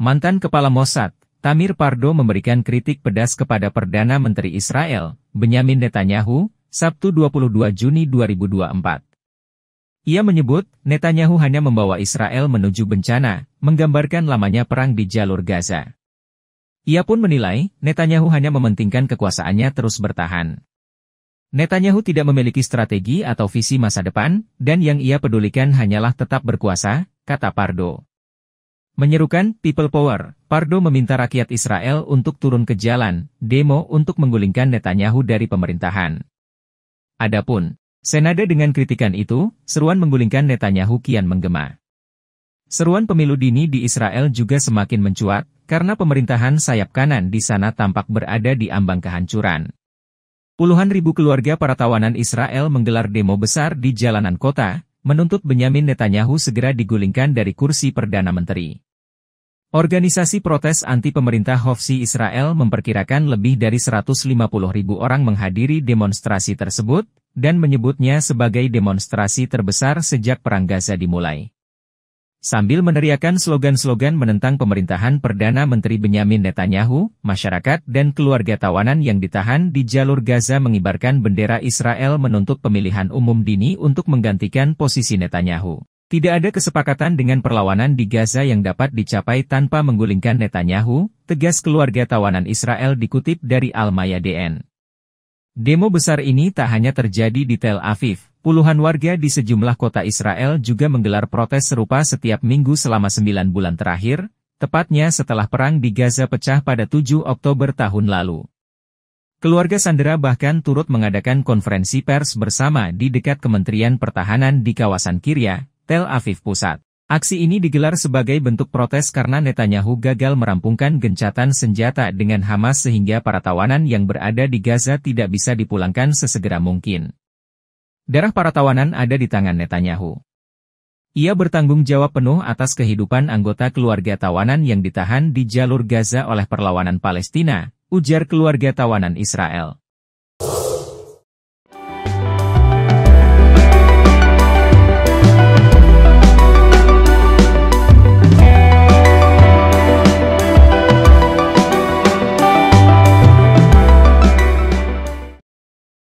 Mantan Kepala Mossad, Tamir Pardo memberikan kritik pedas kepada Perdana Menteri Israel, Benyamin Netanyahu, Sabtu 22 Juni 2024. Ia menyebut, Netanyahu hanya membawa Israel menuju bencana, menggambarkan lamanya perang di jalur Gaza. Ia pun menilai, Netanyahu hanya mementingkan kekuasaannya terus bertahan. Netanyahu tidak memiliki strategi atau visi masa depan, dan yang ia pedulikan hanyalah tetap berkuasa, kata Pardo. Menyerukan People Power, Pardo meminta rakyat Israel untuk turun ke jalan, demo untuk menggulingkan Netanyahu dari pemerintahan. Adapun, senada dengan kritikan itu, seruan menggulingkan Netanyahu kian menggema. Seruan pemilu dini di Israel juga semakin mencuat, karena pemerintahan sayap kanan di sana tampak berada di ambang kehancuran. Puluhan ribu keluarga para tawanan Israel menggelar demo besar di jalanan kota, menuntut Benyamin Netanyahu segera digulingkan dari kursi Perdana Menteri. Organisasi protes anti-pemerintah Hofsi Israel memperkirakan lebih dari 150 ribu orang menghadiri demonstrasi tersebut, dan menyebutnya sebagai demonstrasi terbesar sejak Perang Gaza dimulai. Sambil meneriakan slogan-slogan menentang pemerintahan Perdana Menteri Benyamin Netanyahu, masyarakat dan keluarga tawanan yang ditahan di jalur Gaza mengibarkan bendera Israel menuntut pemilihan umum dini untuk menggantikan posisi Netanyahu. Tidak ada kesepakatan dengan perlawanan di Gaza yang dapat dicapai tanpa menggulingkan Netanyahu, tegas keluarga tawanan Israel dikutip dari Al-Mayadeen. Demo besar ini tak hanya terjadi di Tel Aviv, puluhan warga di sejumlah kota Israel juga menggelar protes serupa setiap minggu selama sembilan bulan terakhir, tepatnya setelah perang di Gaza pecah pada 7 Oktober tahun lalu. Keluarga Sandera bahkan turut mengadakan konferensi pers bersama di dekat Kementerian Pertahanan di kawasan Kirya, Tel Aviv Pusat. Aksi ini digelar sebagai bentuk protes karena Netanyahu gagal merampungkan gencatan senjata dengan Hamas sehingga para tawanan yang berada di Gaza tidak bisa dipulangkan sesegera mungkin. Darah para tawanan ada di tangan Netanyahu. Ia bertanggung jawab penuh atas kehidupan anggota keluarga tawanan yang ditahan di jalur Gaza oleh perlawanan Palestina, ujar keluarga tawanan Israel.